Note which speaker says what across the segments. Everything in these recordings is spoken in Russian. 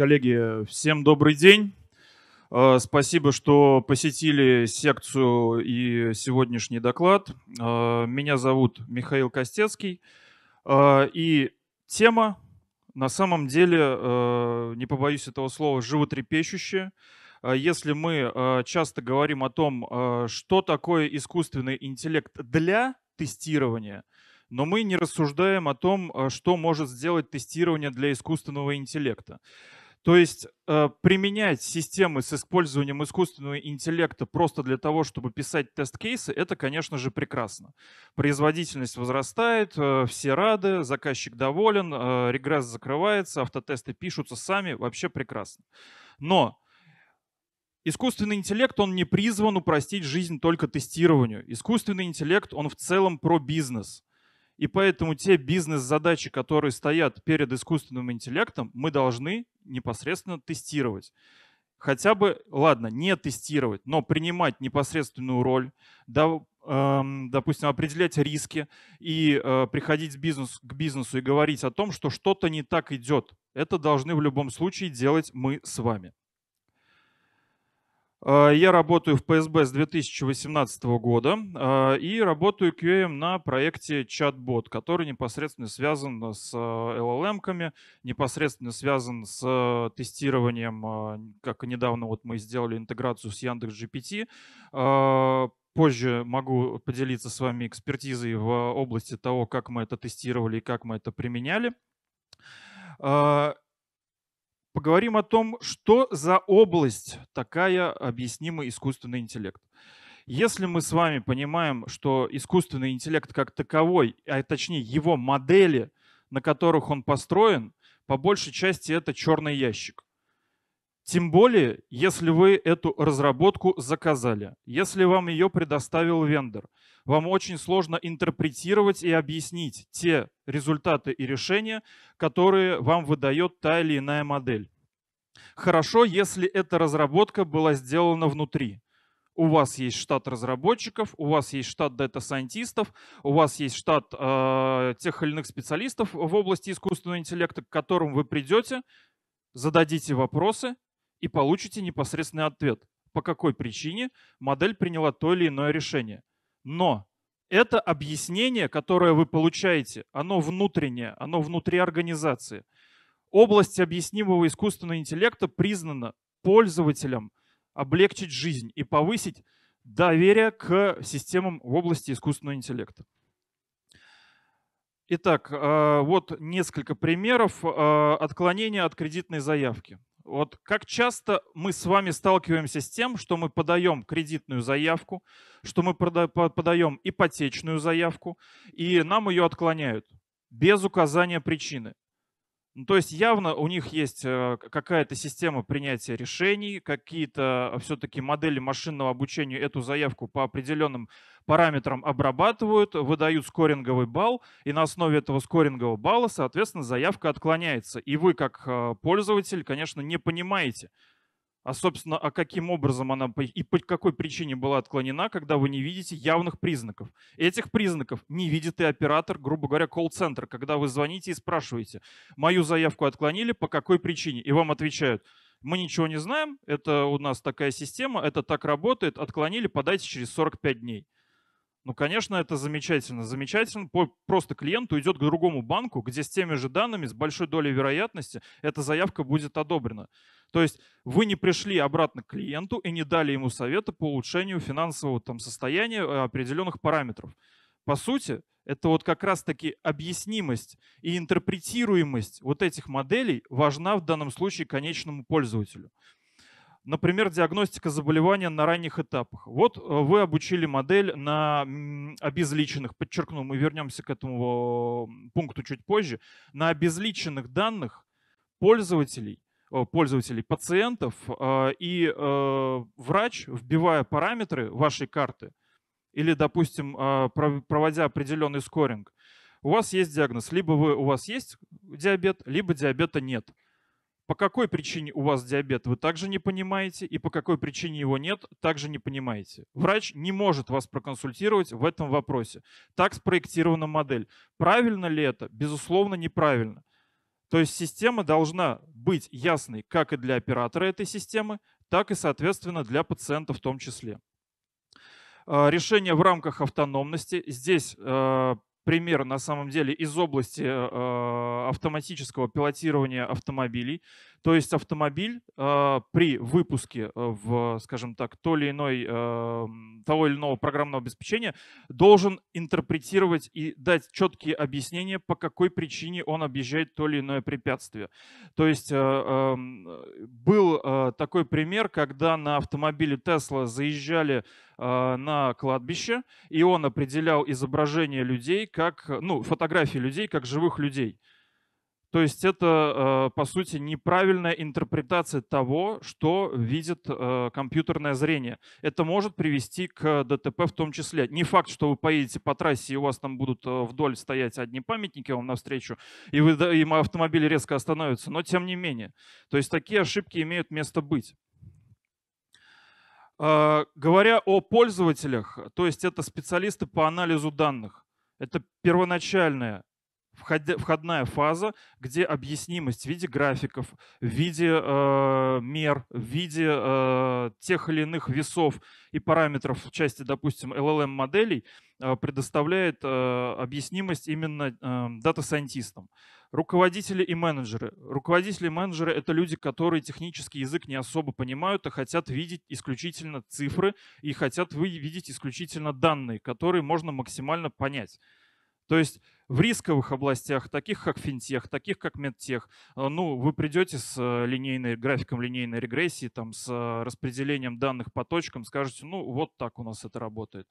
Speaker 1: Коллеги, всем добрый день. Э, спасибо, что посетили секцию и сегодняшний доклад. Э, меня зовут Михаил Костецкий. Э, и тема, на самом деле, не побоюсь этого слова, животрепещущая. Если мы часто говорим о том, что такое искусственный интеллект для тестирования, но мы не рассуждаем о том, что может сделать тестирование для искусственного интеллекта. То есть э, применять системы с использованием искусственного интеллекта просто для того, чтобы писать тест-кейсы, это, конечно же, прекрасно. Производительность возрастает, э, все рады, заказчик доволен, э, регресс закрывается, автотесты пишутся сами, вообще прекрасно. Но Искусственный интеллект, он не призван упростить жизнь только тестированию. Искусственный интеллект, он в целом про бизнес. И поэтому те бизнес-задачи, которые стоят перед искусственным интеллектом, мы должны непосредственно тестировать. Хотя бы, ладно, не тестировать, но принимать непосредственную роль, эм, допустим, определять риски и э, приходить бизнес, к бизнесу и говорить о том, что что-то не так идет. Это должны в любом случае делать мы с вами. Э, я работаю в ПСБ с 2018 года э, и работаю QA на проекте чат-бот, который непосредственно связан с LLM-ками, э, непосредственно связан с тестированием, как недавно вот мы сделали интеграцию с Яндекс.GPT. Позже могу поделиться с вами экспертизой в области того, как мы это тестировали и как мы это применяли поговорим о том, что за область такая объяснимый искусственный интеллект. Если мы с вами понимаем, что искусственный интеллект как таковой, а точнее его модели, на которых он построен, по большей части это черный ящик. Тем более, если вы эту разработку заказали, если вам ее предоставил вендор. Вам очень сложно интерпретировать и объяснить те результаты и решения, которые вам выдает та или иная модель. Хорошо, если эта разработка была сделана внутри. У вас есть штат разработчиков, у вас есть штат дата-сайентистов, у вас есть штат э, тех или иных специалистов в области искусственного интеллекта, к которым вы придете, зададите вопросы, и получите непосредственный ответ, по какой причине модель приняла то или иное решение. Но это объяснение, которое вы получаете, оно внутреннее, оно внутри организации. Область объяснимого искусственного интеллекта признана пользователям облегчить жизнь и повысить доверие к системам в области искусственного интеллекта. Итак, э, вот несколько примеров э, отклонения от кредитной заявки. Вот как часто мы с вами сталкиваемся с тем, что мы подаем кредитную заявку, что мы подаем ипотечную заявку, и нам ее отклоняют без указания причины. Ну, то есть явно у них есть э, какая-то система принятия решений, какие-то э, все-таки модели машинного обучения эту заявку по определенным параметрам обрабатывают, выдают скоринговый балл, и на основе этого скорингового балла, соответственно, заявка отклоняется. И вы, как э, пользователь, конечно, не понимаете, а, собственно, а каким образом она и по какой причине была отклонена, когда вы не видите явных признаков? Этих признаков не видит и оператор, грубо говоря, колл-центр, когда вы звоните и спрашиваете, мою заявку отклонили, по какой причине? И вам отвечают, мы ничего не знаем, это у нас такая система, это так работает, отклонили, подайте через 45 дней. Ну, конечно, это замечательно. Замечательно. Просто клиент уйдет к другому банку, где с теми же данными, с большой долей вероятности, эта заявка будет одобрена. То есть вы не пришли обратно к клиенту и не дали ему совета по улучшению финансового там, состояния э, определенных параметров. По сути, это вот как раз-таки объяснимость и интерпретируемость вот этих моделей важна в данном случае конечному пользователю например, диагностика заболевания на ранних этапах. Вот э, вы обучили модель на обезличенных, подчеркну, мы вернемся к этому пункту чуть позже, на обезличенных данных пользователей, э, пользователей, пациентов, э, и врач, вбивая параметры вашей карты или, допустим, проводя определенный скоринг, у вас есть диагноз. Либо вы, у вас есть диабет, либо диабета нет по какой причине у вас диабет, вы также не понимаете, и по какой причине его нет, также не понимаете. Врач не может вас проконсультировать в этом вопросе. Так спроектирована модель. Правильно ли это? Безусловно, неправильно. То есть система должна быть ясной как и для оператора этой системы, так и, соответственно, для пациента в том числе э, решение в рамках автономности. Здесь э, пример на самом деле из области э, э, автоматического пилотирования автомобилей. То есть автомобиль э, при выпуске э, в, скажем так, то или иной, э, того или иного программного обеспечения должен интерпретировать и дать четкие объяснения, по какой причине он объезжает то или иное препятствие. То есть э, э, э, был э, такой пример, когда на автомобиле Tesla заезжали а, на кладбище, и он определял изображение людей как, ну, фотографии людей как живых людей. То есть это, а, по сути, неправильная интерпретация того, что видит а, компьютерное зрение. Это может привести к ДТП в том числе. Не факт, что вы поедете по трассе, и у вас там будут вдоль стоять одни памятники вам навстречу, и, вы, и автомобиль резко остановится, но тем не менее. То есть такие ошибки имеют место быть. А, говоря о пользователях, то есть это специалисты по анализу данных, это первоначальная входная фаза, где объяснимость в виде графиков, в виде э, мер, в виде э, тех или иных весов и параметров в части, допустим, LLM-моделей эм э, предоставляет э, объяснимость именно э, дата-сайентистам. Руководители и менеджеры. Руководители и менеджеры — это люди, которые технический язык не особо понимают, а хотят видеть исключительно цифры и хотят видеть исключительно данные, которые можно максимально понять. То есть в рисковых областях, таких как финтех, таких как медтех, э, ну, вы придете с э, линейной, графиком линейной регрессии, там, с э, распределением данных по точкам, скажете, ну, вот так у нас это работает.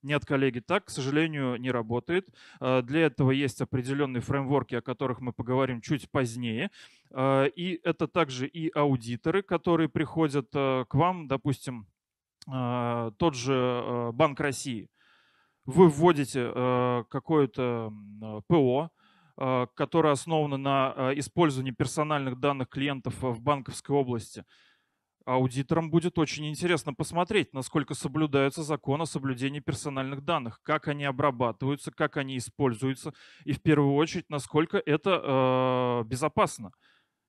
Speaker 1: Нет, коллеги, так, к сожалению, не работает. Для этого есть определенные фреймворки, о которых мы поговорим чуть позднее. И это также и аудиторы, которые приходят к вам, допустим, тот же Банк России – вы вводите э, какое-то ПО, э, которое основано на э, использовании персональных данных клиентов э, в банковской области, аудиторам будет очень интересно посмотреть, насколько соблюдаются законы о соблюдении персональных данных, как они обрабатываются, как они используются, и в первую очередь, насколько это э, безопасно.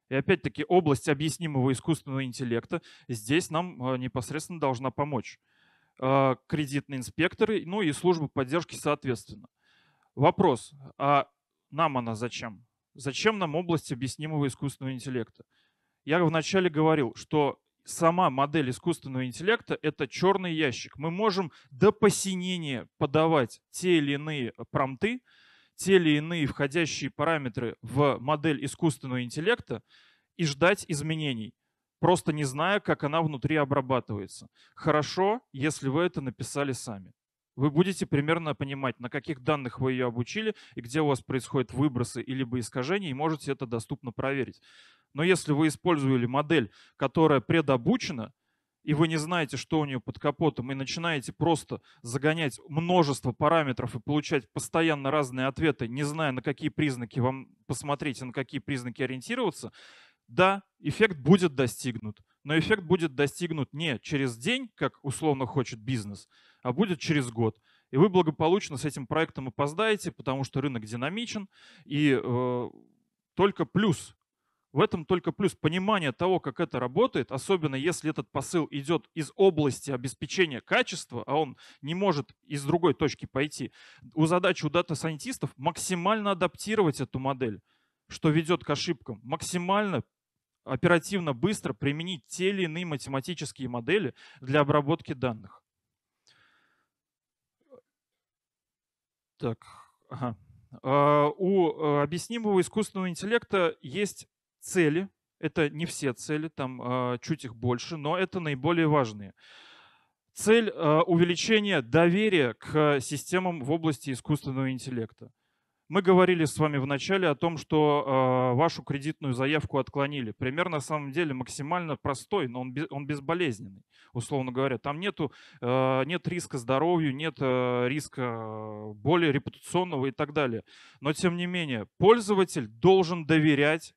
Speaker 1: И опять-таки область объяснимого искусственного интеллекта здесь нам э, непосредственно должна помочь. А, кредитные инспекторы, ну и службы поддержки соответственно. Вопрос, а нам она зачем? Зачем нам область объяснимого искусственного интеллекта? Я вначале говорил, что сама модель искусственного интеллекта – это черный ящик. Мы можем до посинения подавать те или иные промты, те или иные входящие параметры в модель искусственного интеллекта и ждать изменений просто не зная, как она внутри обрабатывается. Хорошо, если вы это написали сами. Вы будете примерно понимать, на каких данных вы ее обучили и где у вас происходят выбросы или искажения, и можете это доступно проверить. Но если вы использовали модель, которая предобучена, и вы не знаете, что у нее под капотом, и начинаете просто загонять множество параметров и получать постоянно разные ответы, не зная, на какие признаки вам посмотреть и на какие признаки ориентироваться, да, эффект будет достигнут. Но эффект будет достигнут не через день, как условно хочет бизнес, а будет через год. И вы благополучно с этим проектом опоздаете, потому что рынок динамичен. И э, только плюс. В этом только плюс. Понимание того, как это работает, особенно если этот посыл идет из области обеспечения качества, а он не может из другой точки пойти, у задачи у дата-сайентистов максимально адаптировать эту модель что ведет к ошибкам, максимально оперативно, быстро применить те или иные математические модели для обработки данных. Так, ага. А, у э, объяснимого искусственного интеллекта есть цели. Это не все цели, там а, чуть их больше, но это наиболее важные. Цель а, увеличения доверия к системам в области искусственного интеллекта. Мы говорили с вами в начале о том, что э, вашу кредитную заявку отклонили. Пример на самом деле максимально простой, но он, он безболезненный, условно говоря. Там нету, э, нет риска здоровью, нет э, риска э, более репутационного и так далее. Но тем не менее, пользователь должен доверять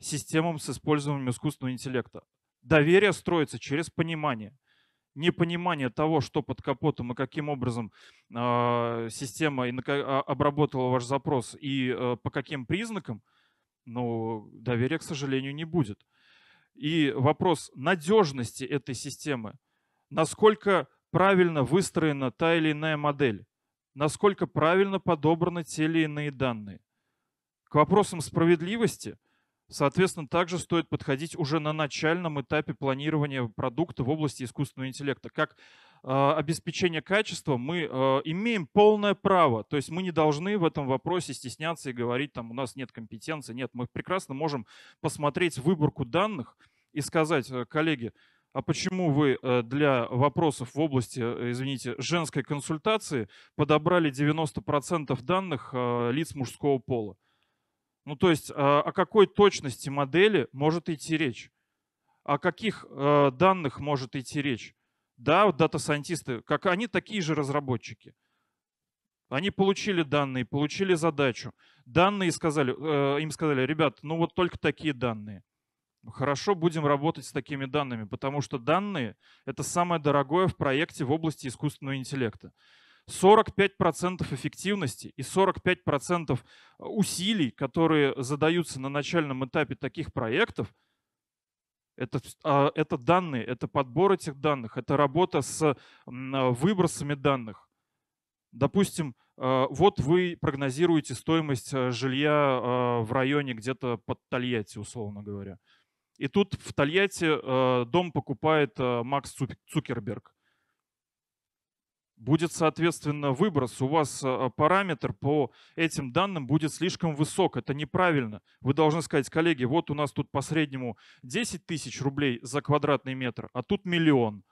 Speaker 1: системам с использованием искусственного интеллекта. Доверие строится через понимание – непонимание того, что под капотом и каким образом э, система а, обработала ваш запрос и э, по каким признакам, ну, доверия, к сожалению, не будет. И вопрос надежности этой системы, насколько правильно выстроена та или иная модель, насколько правильно подобраны те или иные данные. К вопросам справедливости – Соответственно, также стоит подходить уже на начальном этапе планирования продукта в области искусственного интеллекта. Как э, обеспечение качества мы э, имеем полное право. То есть мы не должны в этом вопросе стесняться и говорить, там, у нас нет компетенции. Нет, мы прекрасно можем посмотреть выборку данных и сказать, э, коллеги, а почему вы э, для вопросов в области, э, извините, женской консультации подобрали 90% данных лиц мужского пола? Ну, то есть а, о какой точности модели может идти речь? О каких э, данных может идти речь? Да, дата-сайентисты, как они такие же разработчики. Они получили данные, получили задачу. Данные сказали, э, им сказали, ребят, ну вот только такие данные. Хорошо, будем работать с такими данными, потому что данные — это самое дорогое в проекте в области искусственного интеллекта. 45% эффективности и 45% э, усилий, которые задаются на начальном этапе таких проектов, это, а, это данные, это подбор этих данных, это работа с выбросами данных. Допустим, э, вот вы прогнозируете стоимость э, жилья в районе где-то под Тольятти, условно говоря. И тут в Тольятти дом покупает Макс Цукерберг будет, соответственно, выброс. У вас а, параметр по этим данным будет слишком высок. Это неправильно. Вы должны сказать, коллеги, вот у нас тут по среднему 10 тысяч рублей за квадратный метр, а тут миллион.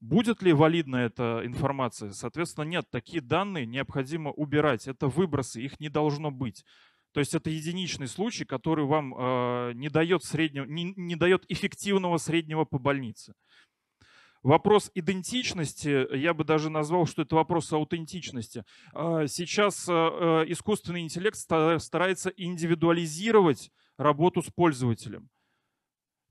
Speaker 1: Будет ли валидна эта информация? Соответственно, нет. Такие данные необходимо убирать. Это выбросы, их не должно быть. То есть это единичный случай, который вам э, не дает среднего, не, не дает эффективного среднего по больнице вопрос идентичности, я бы даже назвал, что это вопрос аутентичности. А, сейчас а, э, искусственный интеллект старается индивидуализировать работу с пользователем.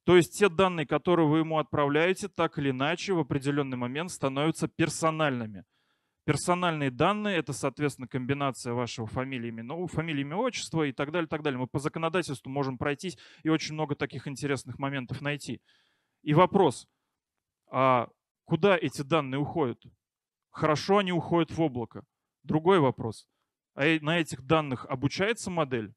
Speaker 1: То есть те данные, которые вы ему отправляете, так или иначе в определенный момент становятся персональными. Персональные данные – это, соответственно, комбинация вашего фамилии, имя, ну, фамилии, имя, отчество и так далее, так далее. Мы по законодательству можем пройтись и очень много таких интересных моментов найти. И вопрос – а куда эти данные уходят? Хорошо они уходят в облако. Другой вопрос. А на этих данных обучается модель?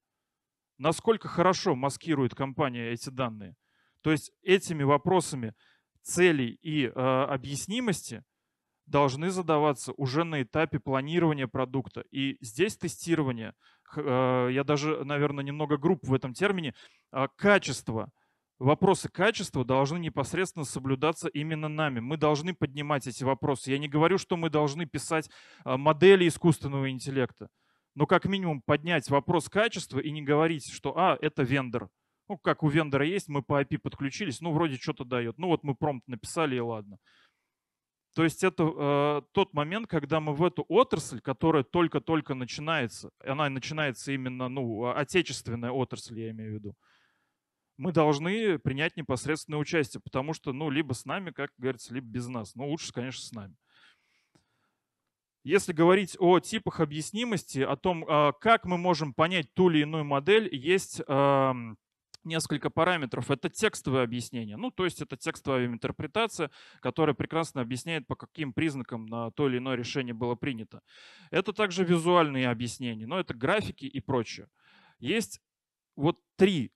Speaker 1: Насколько хорошо маскирует компания эти данные? То есть этими вопросами целей и э, объяснимости должны задаваться уже на этапе планирования продукта. И здесь тестирование, э, я даже, наверное, немного груб в этом термине, э, качество – вопросы качества должны непосредственно соблюдаться именно нами. Мы должны поднимать эти вопросы. Я не говорю, что мы должны писать а, модели искусственного интеллекта, но как минимум поднять вопрос качества и не говорить, что «а, это вендор». Ну, как у вендора есть, мы по API подключились, ну, вроде что-то дает. Ну, вот мы промпт написали, и ладно. То есть это э, тот момент, когда мы в эту отрасль, которая только-только начинается, она начинается именно, ну, отечественная отрасль, я имею в виду, мы должны принять непосредственное участие, потому что, ну, либо с нами, как говорится, либо без нас. Но ну, лучше, конечно, с нами. Если говорить о типах объяснимости, о том, а, как мы можем понять ту или иную модель, есть несколько параметров. Это текстовое объяснение, ну, то есть это текстовая интерпретация, которая прекрасно объясняет, по каким признакам на то или иное решение было принято. Это также визуальные объяснения, но это графики и прочее. Есть вот три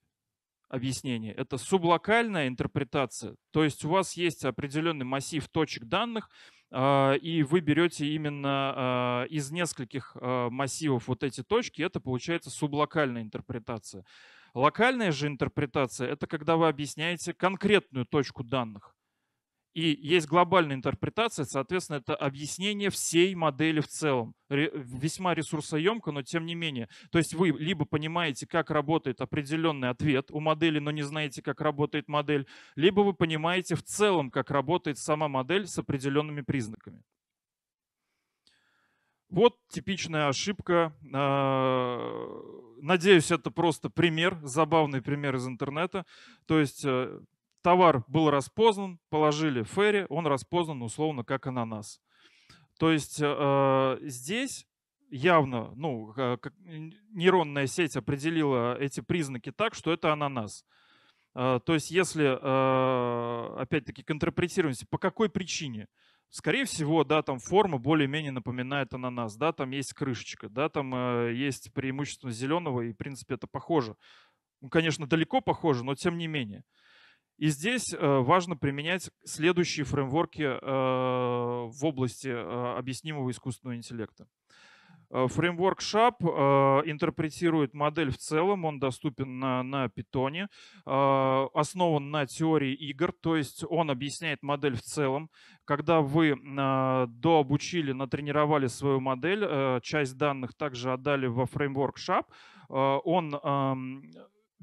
Speaker 1: объяснение. Это сублокальная интерпретация, то есть у вас есть определенный массив точек данных, а, и вы берете именно а, из нескольких а, массивов вот эти точки, это получается сублокальная интерпретация. Локальная же интерпретация – это когда вы объясняете конкретную точку данных. И есть глобальная интерпретация, соответственно, это объяснение всей модели в целом. весьма ресурсоемко, но тем не менее. То есть вы либо понимаете, как работает определенный ответ у модели, но не знаете, как работает модель, либо вы понимаете в целом, как работает сама модель с определенными признаками. Вот типичная ошибка. А, надеюсь, это просто пример, забавный пример из интернета. То есть э, товар был распознан, положили ферри, он распознан условно как ананас. То есть э, э здесь явно, ну, э, как нейронная сеть определила эти признаки так, что это ананас. Э, то есть если, э, опять-таки, к интерпретированности, по какой причине? Скорее всего, да, там форма более-менее напоминает ананас, да, там есть крышечка, да, там э, есть преимущество зеленого, и, в принципе, это похоже. Ну, конечно, далеко похоже, но тем не менее. И здесь э, важно применять следующие фреймворки э, в области э, объяснимого искусственного интеллекта. Фреймворк SHAP интерпретирует модель в целом, он доступен на, на Python, основан на теории игр, то есть он объясняет модель в целом. Когда вы дообучили, натренировали свою модель, часть данных также отдали во фреймворк SHAP, он эм,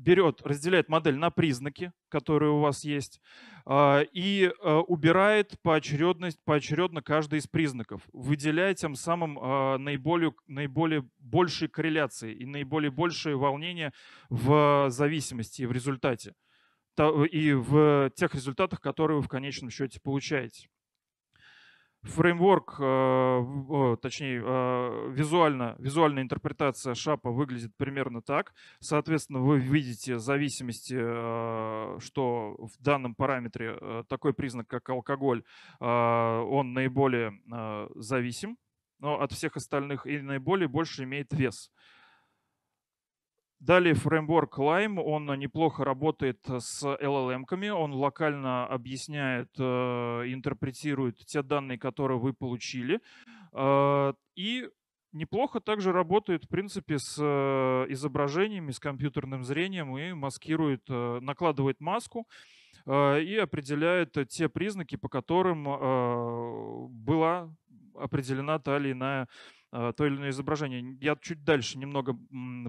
Speaker 1: берет, разделяет модель на признаки, которые у вас есть, а, и а, убирает поочередность, поочередно каждый из признаков, выделяя тем самым а, наиболее, наиболее большие корреляции и наиболее большие волнения в зависимости и в результате, и в тех результатах, которые вы в конечном счете получаете. Фреймворк, э, точнее, э, визуально, визуальная интерпретация шапа выглядит примерно так. Соответственно, вы видите зависимости, э, что в данном параметре такой признак, как алкоголь, он наиболее зависим но от всех остальных и наиболее больше имеет вес. Далее фреймворк Lime, он неплохо работает с LLM-ками, он локально объясняет, э, интерпретирует те данные, которые вы получили. Э, и неплохо также работает, в принципе, с э, изображениями, с компьютерным зрением и маскирует, накладывает маску и определяет те признаки, по которым была определена та или иная а, то или иное изображение. Я чуть дальше немного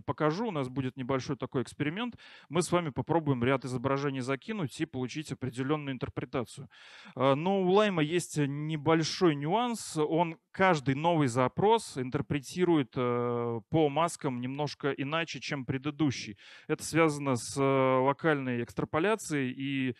Speaker 1: покажу, у нас будет небольшой такой эксперимент. Мы с вами попробуем ряд изображений закинуть и получить определенную интерпретацию. А, но у Лайма есть небольшой нюанс, он каждый новый запрос интерпретирует э, по маскам немножко иначе, чем предыдущий. Это связано с э, локальной экстраполяцией и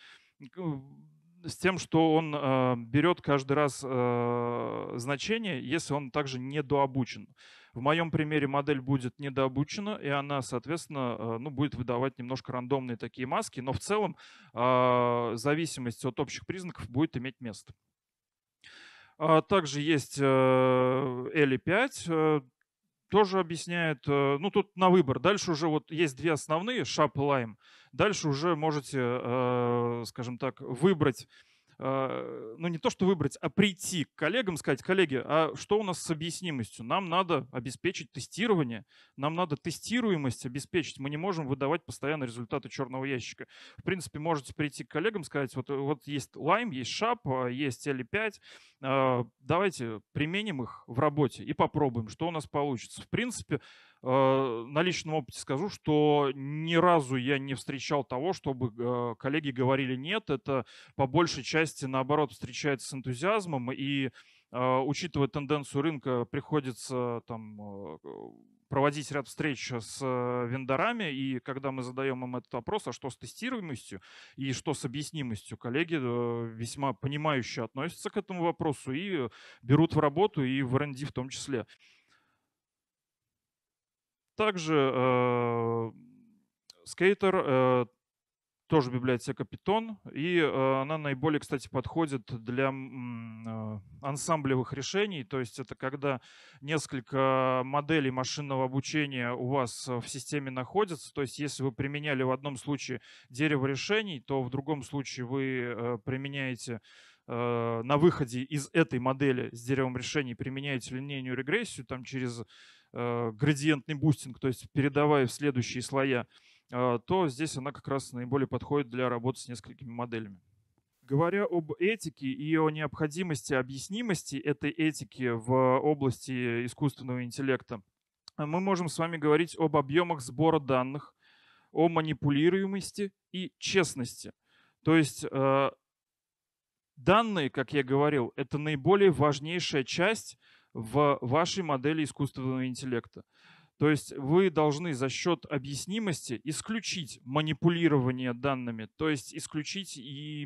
Speaker 1: с тем, что он э, берет каждый раз э, значение, если он также недообучен. В моем примере модель будет недообучена, и она, соответственно, э, ну, будет выдавать немножко рандомные такие маски, но в целом э, зависимость от общих признаков будет иметь место. А также есть э, L5, э, тоже объясняет, э, ну тут на выбор. Дальше уже вот есть две основные, шап и лайм. Дальше уже можете, э, э, скажем так, выбрать э, ну не то, что выбрать, а прийти к коллегам, сказать, коллеги, а что у нас с объяснимостью? Нам надо обеспечить тестирование, нам надо тестируемость обеспечить, мы не можем выдавать постоянно результаты черного ящика. В принципе, можете прийти к коллегам, сказать, вот, вот есть Lime, есть Shap, а есть L5, давайте применим их в работе и попробуем, что у нас получится. В принципе, Э, на личном опыте скажу, что ни разу я не встречал того, чтобы э, коллеги говорили нет. Это по большей части, наоборот, встречается с энтузиазмом. И э, учитывая тенденцию рынка, приходится там проводить ряд встреч с вендорами, и когда мы задаем им этот вопрос, а что с тестируемостью и что с объяснимостью, коллеги весьма понимающе относятся к этому вопросу и берут в работу и в R&D в том числе также э, скейтер, э, тоже библиотека Python, и э, она наиболее, кстати, подходит для э, ансамблевых решений, то есть это когда несколько моделей машинного обучения у вас э, в системе находятся, то есть если вы применяли в одном случае дерево решений, то в другом случае вы э, применяете э, на выходе из этой модели с деревом решений применяете линейную регрессию там через Э, градиентный бустинг, то есть передавая в следующие слоя, а, то здесь она как раз наиболее подходит для работы с несколькими моделями. Говоря об этике и о необходимости объяснимости этой этики в области искусственного интеллекта, мы можем с вами говорить об объемах сбора данных, о манипулируемости и честности. То есть э, данные, как я говорил, это наиболее важнейшая часть в вашей модели искусственного интеллекта. То есть вы должны за счет объяснимости исключить манипулирование данными, то есть исключить и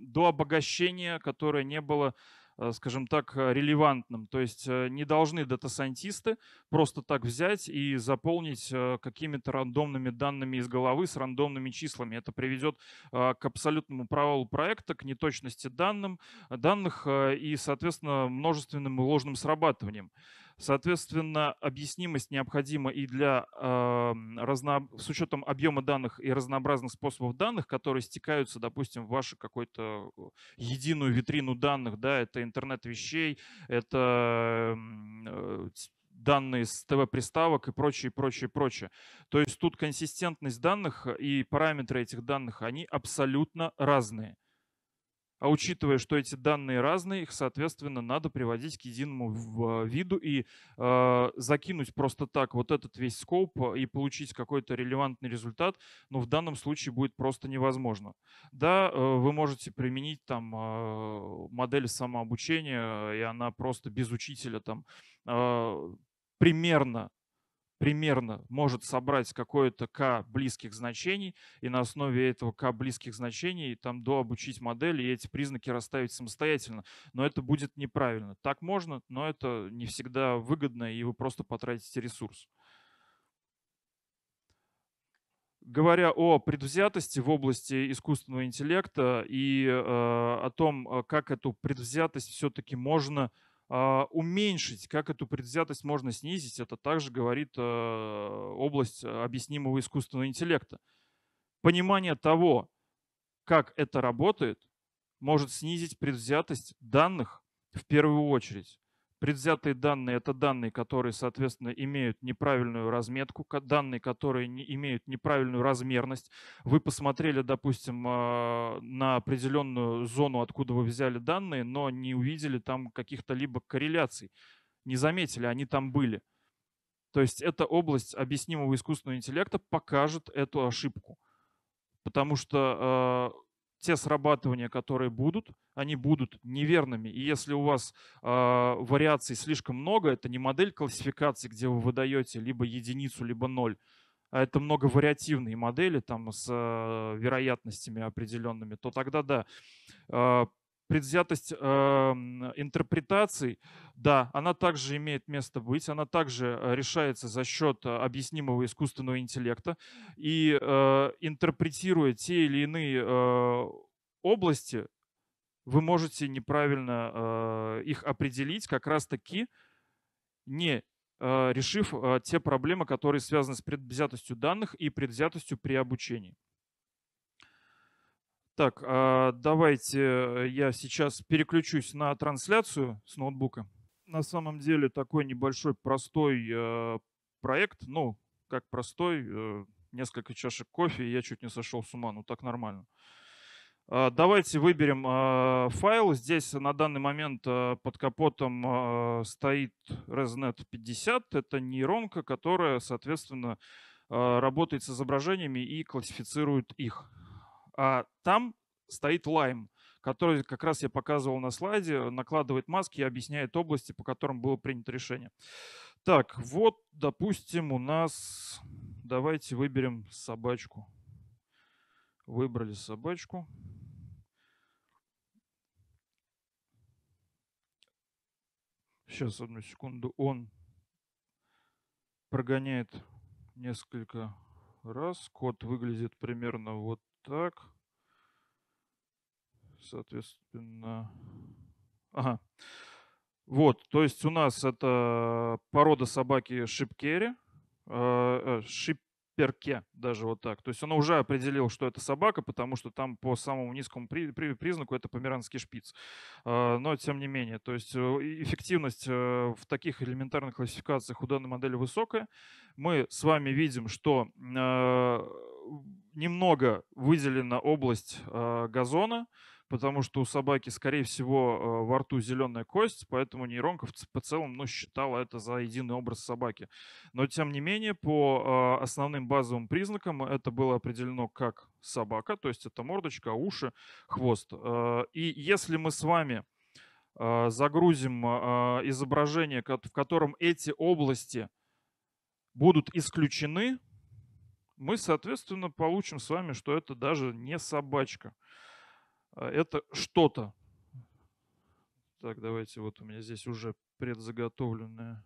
Speaker 1: до обогащения, которое не было Э, скажем так, э, релевантным. То есть э, не должны дата-сайентисты просто так взять и заполнить какими-то рандомными данными из головы с рандомными числами. Это приведет к абсолютному провалу проекта, к неточности данным, данных и, соответственно, множественным ложным срабатываниям. Соответственно, объяснимость необходима и для э, эм, разно... с учетом объема данных и разнообразных способов данных, которые стекаются, допустим, в вашу какую-то э, единую витрину данных. Да, это интернет вещей, это эм, э, данные с ТВ-приставок и прочее, прочее, прочее. То есть тут консистентность данных и параметры этих данных, они абсолютно разные. А учитывая, что эти данные разные, их, соответственно, надо приводить к единому э, виду и э, закинуть просто так вот этот весь скоп э, и получить какой-то релевантный результат, но ну, в данном случае будет просто невозможно. Да, э, вы можете применить там э, модель самообучения, э, и она просто без учителя там э, примерно примерно может собрать какое-то k близких значений, и на основе этого k близких значений там дообучить модель и эти признаки расставить самостоятельно. Но это будет неправильно. Так можно, но это не всегда выгодно, и вы просто потратите ресурс. Говоря о предвзятости в области искусственного интеллекта и э, о том, э, как эту предвзятость все-таки можно э, а, уменьшить, как эту предвзятость можно снизить, это также говорит э, область э, объяснимого искусственного интеллекта. Понимание того, как это работает, может снизить предвзятость данных в первую очередь. Предвзятые данные – это данные, которые, соответственно, имеют неправильную разметку, данные, которые не имеют неправильную размерность. Вы посмотрели, допустим, а, на определенную зону, откуда вы взяли данные, но не увидели там каких-то либо корреляций, не заметили, они там были. То есть эта область объяснимого искусственного интеллекта покажет эту ошибку. Потому что а, те срабатывания, которые будут, они будут неверными. И если у вас э, вариаций слишком много, это не модель классификации, где вы выдаете либо единицу, либо ноль, а это многовариативные модели там с э, вероятностями определенными, то тогда да. Э, предвзятость э, интерпретаций, да, она также имеет место быть, она также э, решается за счет э, объяснимого искусственного интеллекта и э, интерпретируя те или иные э, области, вы можете неправильно э, их определить, как раз-таки не э, решив э, те проблемы, которые связаны с предвзятостью данных и предвзятостью при обучении. Так, а, давайте э, я сейчас переключусь на трансляцию с ноутбука. На самом деле такой небольшой простой э, проект, ну, как простой, э, несколько чашек кофе, я чуть не сошел с ума, ну так нормально. А, давайте выберем а, файл. Здесь на данный момент под капотом стоит ResNet 50. Это нейронка, которая, соответственно, работает с изображениями и классифицирует их а там стоит лайм, который, как раз я показывал на слайде, накладывает маски и объясняет области, по которым было принято решение. Так, вот, допустим, у нас... Давайте выберем собачку. Выбрали собачку. Сейчас, одну секунду. Он прогоняет несколько раз. Код выглядит примерно вот так. Соответственно... Ага. Вот, то есть у нас это порода собаки шипкери. Э, э, Шип, перке, даже вот так. То есть он уже определил, что это собака, потому что там по самому низкому при, при, признаку это померанский шпиц. А, но тем не менее, то есть э, эффективность э, в таких элементарных классификациях у данной модели высокая. Мы с вами видим, что э, немного выделена область газона, потому что у собаки, скорее всего, э, во рту зеленая кость, поэтому нейронка по целом ну, считала это за единый образ собаки. Но, тем не менее, по э, основным базовым признакам это было определено как собака, то есть это мордочка, уши, хвост. Э, и если мы с вами загрузим изображение, в котором эти области будут исключены, мы, соответственно, получим с вами, что это даже не собачка. А, это что-то. Так, давайте, вот у меня здесь уже предзаготовленное.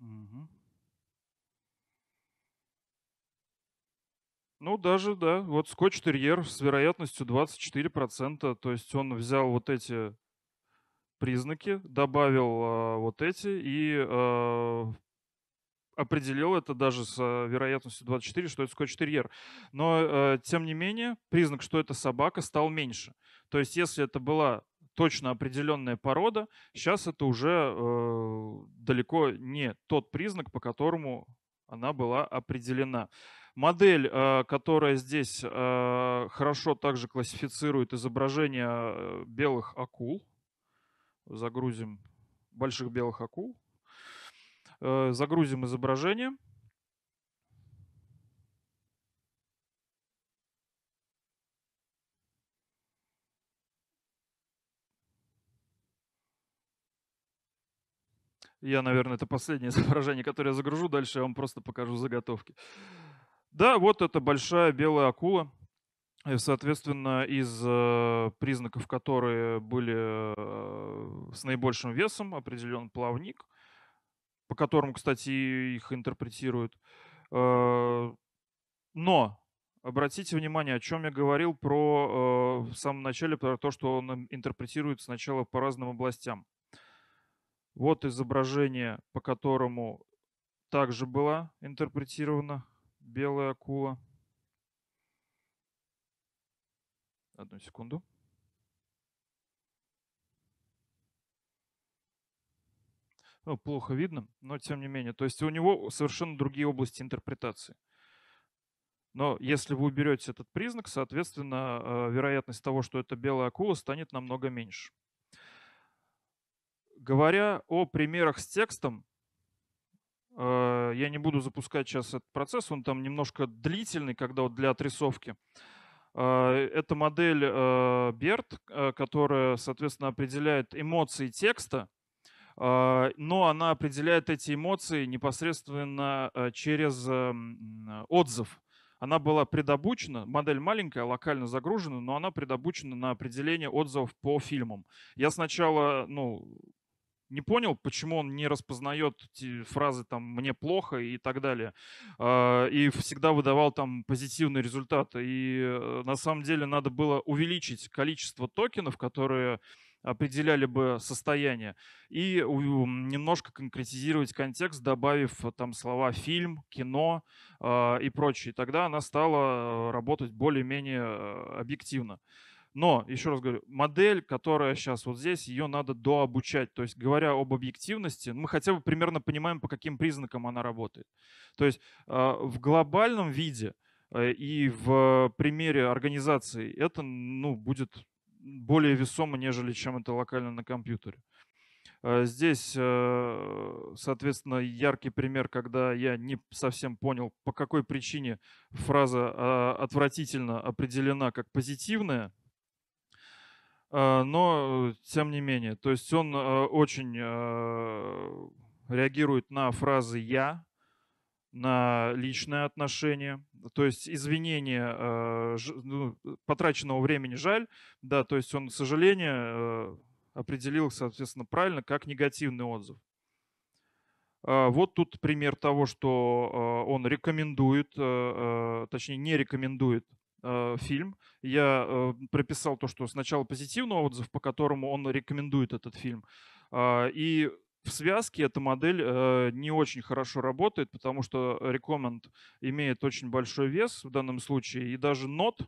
Speaker 1: Угу. Ну, даже, да. Вот скотч-терьер с вероятностью 24%. То есть он взял вот эти признаки, добавил а, вот эти и а, определил это даже с а, вероятностью 24, что это скотч-терьер. Но, а, тем не менее, признак, что это собака, стал меньше. То есть если это была точно определенная порода, сейчас это уже э, далеко не тот признак, по которому она была определена. Модель, э, которая здесь э, хорошо также классифицирует изображение э, белых акул. Загрузим больших белых акул. Загрузим изображение. Я, наверное, это последнее изображение, которое я загружу. Дальше я вам просто покажу заготовки. Да, вот это большая белая акула. И, соответственно, из э, признаков, которые были э, с наибольшим весом, определен плавник, по которому, кстати, их интерпретируют. Э, но обратите внимание, о чем я говорил про в самом начале, про то, что он интерпретирует сначала по разным областям. Вот изображение, по которому также была интерпретирована белая акула. Одну секунду. Ну, плохо видно, но тем не менее. То есть у него совершенно другие области интерпретации. Но если вы уберете этот признак, соответственно, э, вероятность того, что это белая акула, станет намного меньше. Говоря о примерах с текстом, Э, я не буду запускать сейчас этот процесс, он там немножко длительный, когда вот для отрисовки. Э, это модель BERT, э, которая, соответственно, определяет эмоции текста, но она определяет эти эмоции непосредственно через эм, отзыв. Она была предобучена, модель маленькая, локально загружена, но она предобучена на определение отзывов по фильмам. Я сначала ну, не понял, почему он не распознает фразы там «мне плохо» и так далее. А, и всегда выдавал там позитивный результат. И э, на самом деле надо было увеличить количество токенов, которые определяли бы состояние, и немножко конкретизировать контекст, добавив там слова «фильм», «кино» а, и прочее. И Тогда она стала э, работать более-менее э, объективно. Но, еще раз говорю, модель, которая сейчас вот здесь, ее надо дообучать. То есть, говоря об объективности, ну, мы хотя бы примерно понимаем, по каким признакам она работает. То есть, а, в глобальном виде э, и в примере организации это ну, будет более весомо, нежели чем это локально на компьютере. Э, здесь, э, соответственно, яркий пример, когда я не совсем понял, по какой причине фраза а, отвратительно определена как позитивная, Э, но э, тем не менее. То есть он э, очень реагирует на фразы «я», на личное отношение, то есть извинения, ну, потраченного времени жаль, да, то есть он, к сожалению, определил, соответственно, правильно, как негативный отзыв. А, вот тут пример того, что он рекомендует, точнее не рекомендует Э, фильм. Я э, прописал то, что сначала позитивный отзыв, по которому он рекомендует этот фильм. Э, и в связке эта модель э, не очень хорошо работает, потому что рекоменд имеет очень большой вес в данном случае, и даже нот,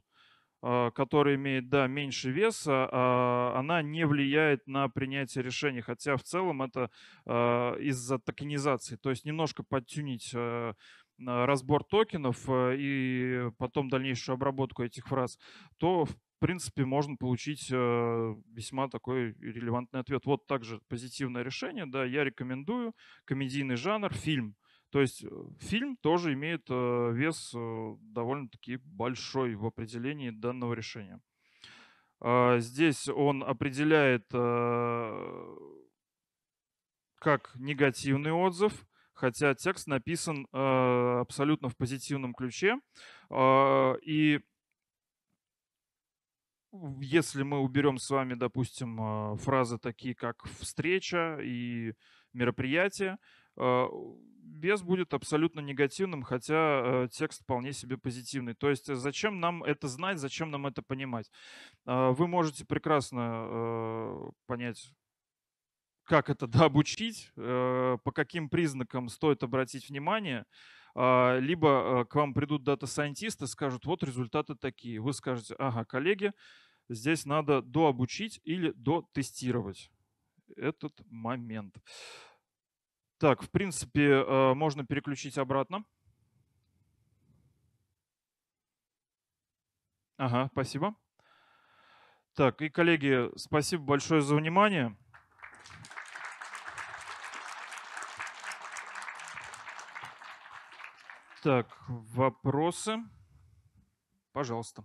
Speaker 1: э, который имеет, да, меньше веса, э, она не влияет на принятие решений, хотя в целом это э, из-за токенизации, то есть немножко подтюнить э, разбор токенов э, и потом дальнейшую обработку этих фраз, то в принципе, можно получить э, весьма такой релевантный ответ. Вот также позитивное решение, да, я рекомендую комедийный жанр, фильм. То есть э, фильм тоже имеет вес довольно-таки большой в определении данного решения. А, здесь он определяет как негативный отзыв, хотя текст написан э, абсолютно в позитивном ключе. А, и если мы уберем с вами, допустим, э, фразы такие, как встреча и мероприятие, без э, будет абсолютно негативным, хотя текст вполне себе позитивный. То есть зачем нам это знать, зачем нам это понимать? Вы можете прекрасно понять как это дообучить? Э, по каким признакам стоит обратить внимание, а, либо э, к вам придут дата-сайентисты, скажут, вот результаты такие. Вы скажете, ага, коллеги, здесь надо дообучить или дотестировать этот момент. Так, в принципе, э, можно переключить обратно. Ага, спасибо. Так, и коллеги, спасибо большое за внимание. Так, вопросы? Пожалуйста.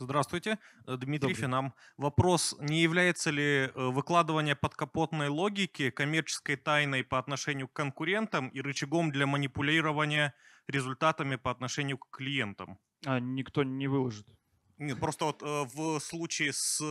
Speaker 2: Здравствуйте, э, Дмитрий Добрый. Финам. Вопрос, не является ли э, выкладывание подкапотной логики коммерческой тайной по отношению к конкурентам и рычагом для манипулирования результатами по отношению к клиентам? А, никто не выложит. Нет, просто вот э, в случае с э,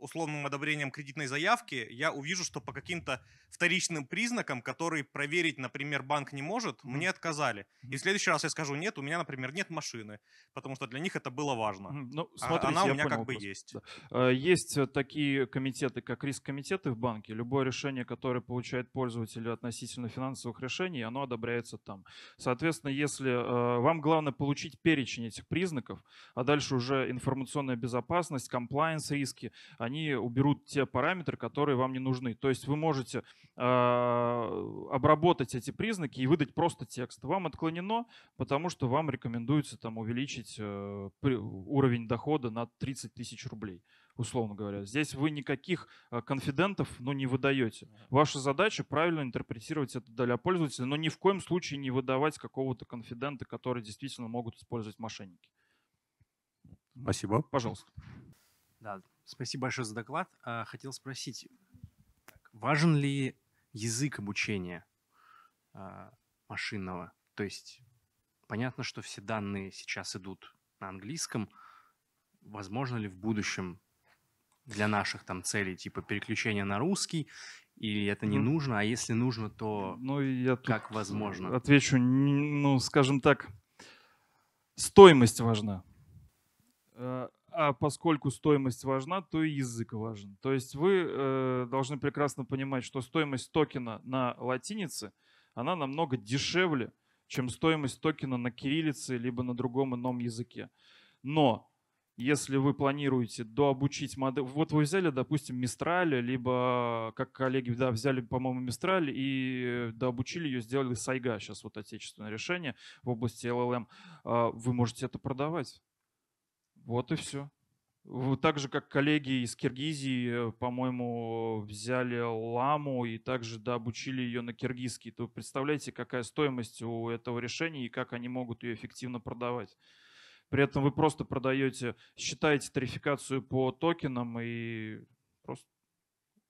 Speaker 2: условным одобрением кредитной заявки я увижу, что по каким-то вторичным признакам, которые проверить, например, банк не может, mm-hmm. мне отказали. Mm-hmm. И в следующий раз я скажу, нет, у меня, например, нет машины, потому что для них это было важно. Mm-hmm. Ну, а, смотрите, а, Она у меня понял, как бы есть.
Speaker 1: Да. Э, есть э, такие комитеты, как риск-комитеты в банке. Любое решение, которое получает пользователь относительно финансовых решений, оно одобряется там. Соответственно, если э, вам главное получить перечень этих признаков, а дальше дальше уже информационная безопасность, комплайенс риски, они уберут те параметры, которые вам не нужны. То есть вы можете э, обработать эти признаки и выдать просто текст. Вам отклонено, потому что вам рекомендуется там увеличить э, уровень дохода на 30 тысяч рублей условно говоря. Здесь вы никаких э, конфидентов ну, не выдаете. Ваша задача правильно интерпретировать это для пользователя, но ни в коем случае не выдавать какого-то конфидента, который действительно могут использовать мошенники.
Speaker 2: Спасибо. Пожалуйста.
Speaker 1: Да, спасибо большое
Speaker 2: за доклад. А, хотел спросить, важен ли язык обучения а, машинного? То есть понятно, что все данные сейчас идут на английском. Возможно ли в будущем для наших там целей, типа переключения на русский, или это не ну, нужно, а если нужно, то
Speaker 1: ну, я как возможно? Отвечу, ну, скажем так, стоимость важна. Э, а поскольку стоимость важна, то и язык важен. То есть вы э, должны прекрасно понимать, что стоимость токена на латинице, она намного дешевле, чем стоимость токена на кириллице, либо на другом ином языке. Но если вы планируете дообучить модель... Вот вы взяли, допустим, Мистрали, либо, как коллеги, да, взяли, по-моему, Мистраль и дообучили ее, сделали Сайга, сейчас вот отечественное решение в области LLM. А вы можете это продавать. Вот и все. Так же, как коллеги из Киргизии, э, по-моему, взяли ламу и также да, обучили ее на киргизский, то представляете, какая стоимость у этого решения и как они могут ее эффективно продавать. При этом вы просто продаете, считаете тарификацию по токенам и просто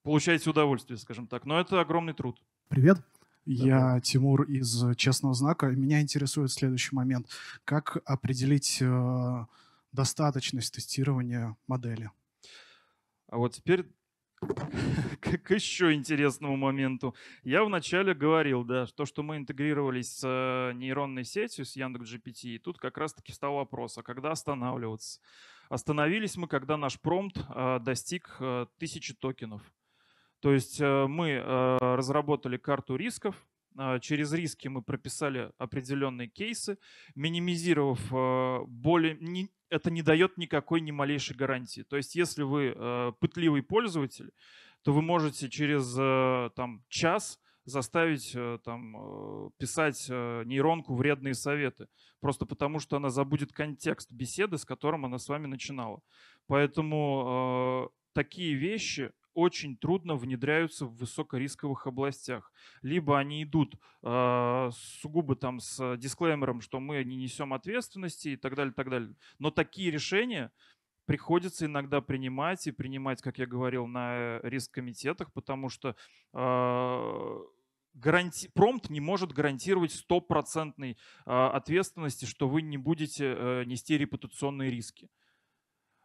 Speaker 1: получаете удовольствие, скажем так. Но это огромный труд. Привет. Я да. Тимур из «Честного знака». Меня интересует следующий момент. Как определить э, достаточность тестирования модели. А вот теперь к еще интересному моменту. Я вначале говорил, да, то, что мы интегрировались с э, нейронной сетью, с Яндекс.GPT, и тут как раз-таки встал вопрос, а когда останавливаться? Остановились мы, когда наш промпт э, достиг э, тысячи токенов. То есть мы разработали карту рисков, а, через риски мы прописали определенные кейсы, минимизировав а, более... Это не дает никакой ни малейшей гарантии. То есть если вы а, пытливый пользователь, то вы можете через там, час заставить там, писать нейронку вредные советы. Просто потому, что она забудет контекст беседы, с которым она с вами начинала. Поэтому такие вещи очень трудно внедряются в высокорисковых областях. Либо они идут э, сугубо там с дисклеймером, что мы не несем ответственности и так далее, так далее. Но такие решения приходится иногда принимать и принимать, как я говорил, на риск-комитетах, потому что э, гаранти... промпт не может гарантировать стопроцентной э, ответственности, что вы не будете э, нести репутационные риски.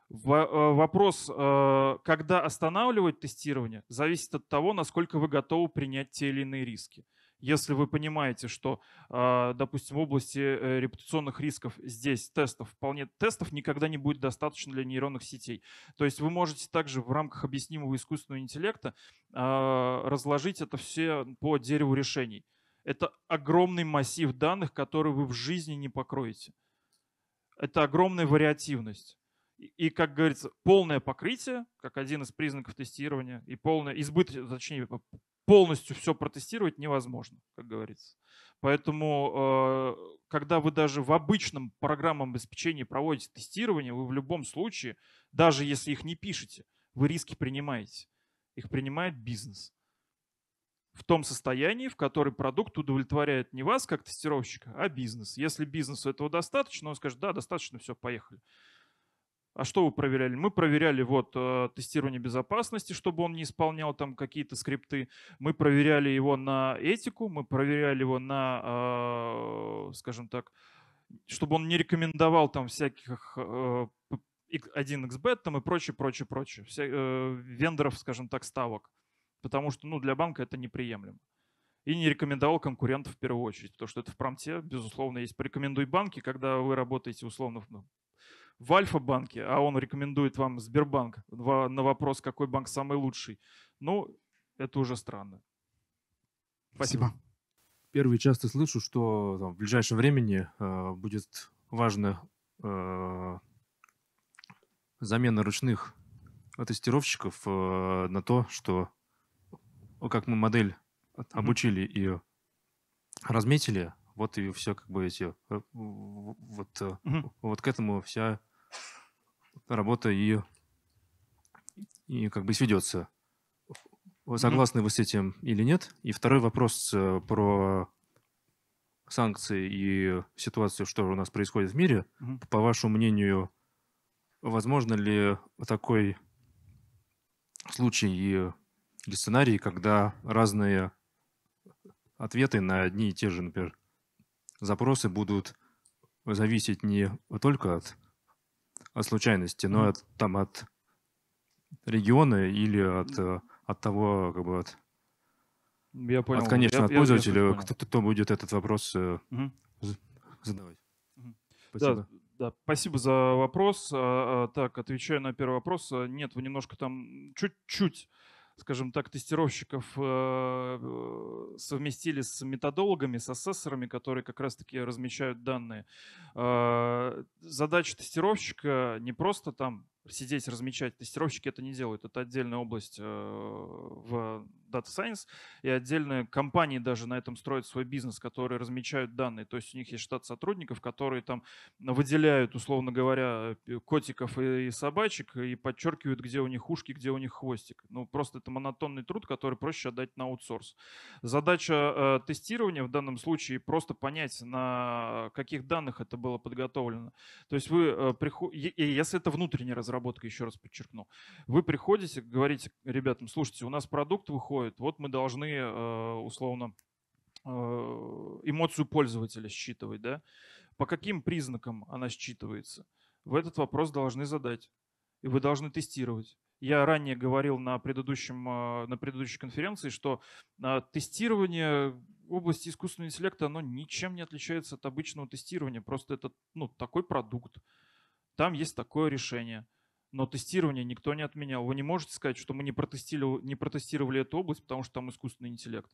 Speaker 1: Э, вопрос, э, когда останавливать тестирование, зависит от того, насколько вы готовы принять те или иные риски. Если вы понимаете, что, э, допустим, в области репутационных рисков здесь тестов вполне тестов никогда не будет достаточно для нейронных сетей. То есть вы можете также в рамках объяснимого искусственного интеллекта разложить это все по дереву решений. Это огромный массив данных, который вы в жизни не покроете. Это огромная вариативность и, как говорится, полное покрытие, как один из признаков тестирования, и полное избыточное, точнее, полностью все протестировать невозможно, как говорится. Поэтому, э, когда вы даже в обычном программном обеспечении проводите тестирование, вы в любом случае, даже если их не пишете, вы риски принимаете. Их принимает бизнес. В том состоянии, в котором продукт удовлетворяет не вас как тестировщика, а бизнес. Если бизнесу этого достаточно, он скажет, да, достаточно, все, поехали. А что вы проверяли? Мы проверяли вот э, тестирование безопасности, чтобы он не исполнял там какие-то скрипты. Мы проверяли его на этику, мы проверяли его на, э, скажем так, чтобы он не рекомендовал там всяких 1xbet э, там и прочее, прочее, прочее, вся, вендоров, скажем так, ставок. Потому что ну, для банка это неприемлемо. И не рекомендовал конкурентов в первую очередь, То что это в промте, безусловно, есть. Порекомендуй банки, когда вы работаете условно ну, в Альфа-банке, а он рекомендует вам Сбербанк на вопрос, какой банк самый лучший, ну, это уже странно. Спасибо. Спасибо.
Speaker 2: Первый часто слышу, что там, в ближайшем времени э, будет важно э, замена ручных тестировщиков э, на то, что как мы модель обучили и разметили, вот и все, как бы эти, э, вот, угу. вот к этому вся работа и, и как бы сведется. Согласны mm вы с этим или нет? И второй вопрос э, про санкции и ситуацию, что у нас происходит в мире. mm По вашему мнению, возможно ли такой случай и или сценарий, когда разные ответы на одни и те же, например, запросы будут зависеть не только от, от случайности, но и от, там, от региона или от, э, от того, как бы от,
Speaker 1: я понял. от конечно, я, от пользователя, я, я кто,
Speaker 2: кто будет этот вопрос угу.
Speaker 1: задавать. Угу. Спасибо. Да. Да, спасибо за вопрос. А, а, так, отвечаю на первый вопрос. Нет, вы немножко там чуть-чуть скажем так, тестировщиков э, э, совместили с методологами, с ассессорами, которые как раз-таки размечают данные. Э, задача тестировщика не просто там сидеть, размечать. Тестировщики это не делают. Это отдельная область в Data Science, и отдельные компании даже на этом строят свой бизнес, которые размечают данные. То есть у них есть штат сотрудников, которые там выделяют, условно говоря, э, котиков и собачек и подчеркивают, где у них ушки, где у них хвостик. Ну, просто это монотонный труд, который проще отдать на аутсорс. Задача э, тестирования в данном случае просто понять, на каких данных это было подготовлено. То есть вы э, приходите, если это внутренняя разработка, еще раз подчеркну, вы приходите, говорите ребятам, слушайте, у нас продукт выходит, происходит. Вот мы должны, э, условно, э, эмоцию пользователя считывать, да? По каким признакам она считывается? Вы этот вопрос должны задать, и вы должны тестировать. Я ранее говорил на, предыдущем, э, на предыдущей конференции, что тестирование области искусственного интеллекта, оно ничем не отличается от обычного тестирования. Просто это ну, такой продукт, там есть такое решение но тестирование никто не отменял. Вы не можете сказать, что мы не протестировали, не протестировали эту область, потому что там искусственный интеллект.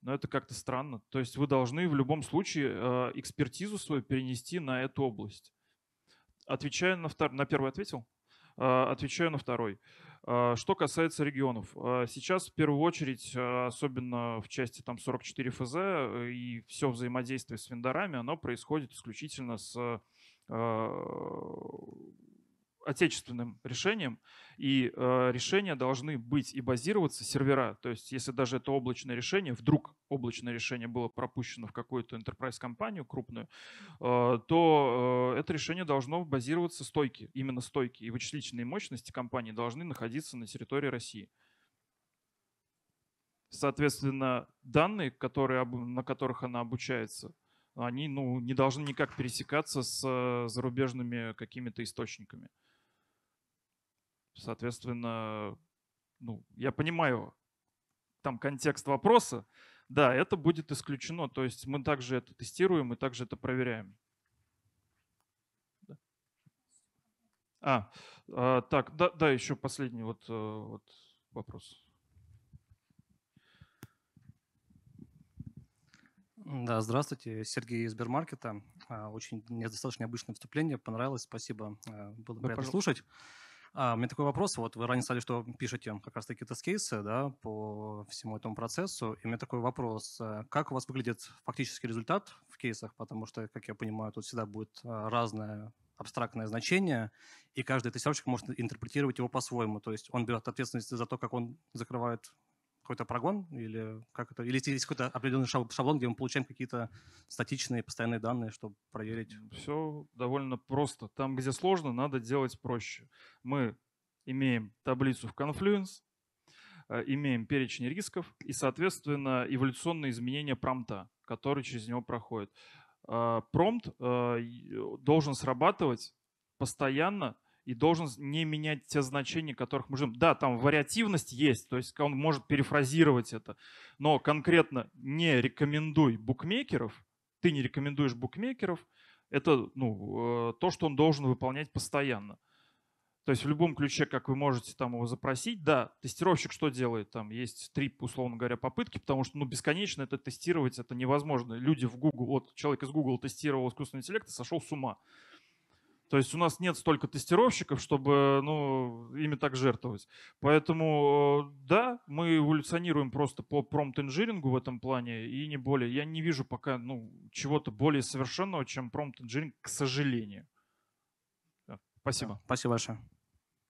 Speaker 1: Но это как-то странно. То есть вы должны в любом случае э, экспертизу свою перенести на эту область. Отвечая на второй, на первый ответил? Э, отвечаю на второй. Э, что касается регионов, сейчас в первую очередь, особенно в части там 44 ФЗ и все взаимодействие с вендорами, оно происходит исключительно с отечественным решением, и э, решения должны быть и базироваться сервера. То есть, если даже это облачное решение, вдруг облачное решение было пропущено в какую-то enterprise-компанию крупную, э, то э, это решение должно базироваться стойки, именно стойки. И вычислительные мощности компании должны находиться на территории России. Соответственно, данные, которые, на которых она обучается, они ну, не должны никак пересекаться с э, зарубежными какими-то источниками. Соответственно, ну, я понимаю там контекст вопроса, да, это будет исключено. То есть мы также это тестируем и также это проверяем. А, э, так, да, да, еще последний вот, э, вот вопрос.
Speaker 2: Да, здравствуйте, Сергей из Сбермаркета. А, очень достаточно обычное вступление, понравилось, спасибо, э, было приятно пожалуйста. слушать. А, у меня такой вопрос. Вот вы ранее сказали, что пишете как раз-таки тест-кейсы да, по всему этому процессу. И у меня такой вопрос. Э, как у вас выглядит фактический результат в кейсах? Потому что, как я понимаю, тут всегда будет э, разное абстрактное значение, и каждый тестировщик может интерпретировать его по-своему. То есть он берет ответственность за то, как он закрывает какой-то прогон или как это, или есть какой-то определенный
Speaker 1: шаблон, где мы получаем какие-то статичные постоянные данные, чтобы проверить? Все довольно просто. Там, где сложно, надо делать проще. Мы имеем таблицу в Confluence, э, имеем перечень рисков и, соответственно, эволюционные изменения промта, которые через него проходят. Э, Промт э, должен срабатывать постоянно – и должен не менять те значения, которых мы ждем. Да, там вариативность есть, то есть он может перефразировать это, но конкретно не рекомендуй букмекеров, ты не рекомендуешь букмекеров, это ну, э, то, что он должен выполнять постоянно. То есть в любом ключе, как вы можете там его запросить, да, тестировщик что делает? Там есть три, условно говоря, попытки, потому что ну, бесконечно это тестировать, это невозможно. Люди в Google, вот человек из Google тестировал искусственный интеллект и сошел с ума. То есть у нас нет столько тестировщиков, чтобы ну, ими так жертвовать. Поэтому э, да, мы эволюционируем просто по промпт-инжирингу в этом плане и не более. Я не вижу пока ну, чего-то более совершенного, чем промпт-инжиринг, к сожалению. Спасибо. спасибо большое.